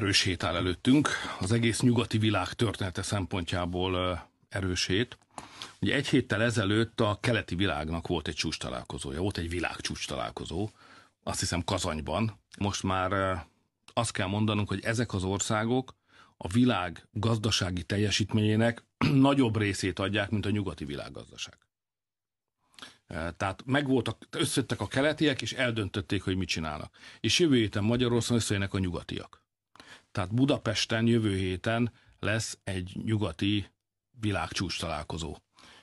erős áll előttünk, az egész nyugati világ története szempontjából erősét. Ugye egy héttel ezelőtt a keleti világnak volt egy csúcs találkozója, volt egy csúcs találkozó, azt hiszem Kazanyban. Most már azt kell mondanunk, hogy ezek az országok a világ gazdasági teljesítményének nagyobb részét adják, mint a nyugati világgazdaság. Tehát megvoltak, összöttek a keletiek, és eldöntötték, hogy mit csinálnak. És jövő héten Magyarországon összejönnek a nyugatiak. Tehát Budapesten jövő héten lesz egy nyugati világcsúcs találkozó.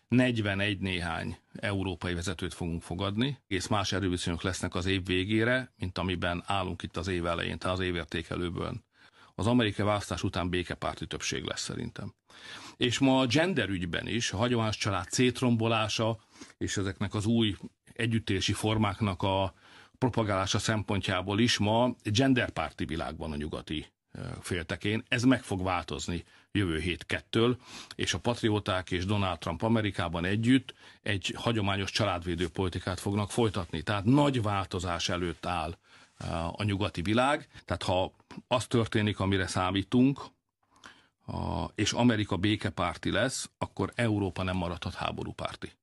41 néhány európai vezetőt fogunk fogadni, és más erőviszonyok lesznek az év végére, mint amiben állunk itt az év elején, tehát az évértékelőből. Az amerikai választás után békepárti többség lesz szerintem. És ma a gender ügyben is, a hagyományos család szétrombolása, és ezeknek az új együttési formáknak a propagálása szempontjából is ma genderpárti világban a nyugati féltekén. Ez meg fog változni jövő hét kettől, és a patrióták és Donald Trump Amerikában együtt egy hagyományos családvédő politikát fognak folytatni. Tehát nagy változás előtt áll eh, a nyugati világ. Tehát ha az történik, amire számítunk, és Amerika békepárti lesz, akkor Európa nem maradhat háborúpárti.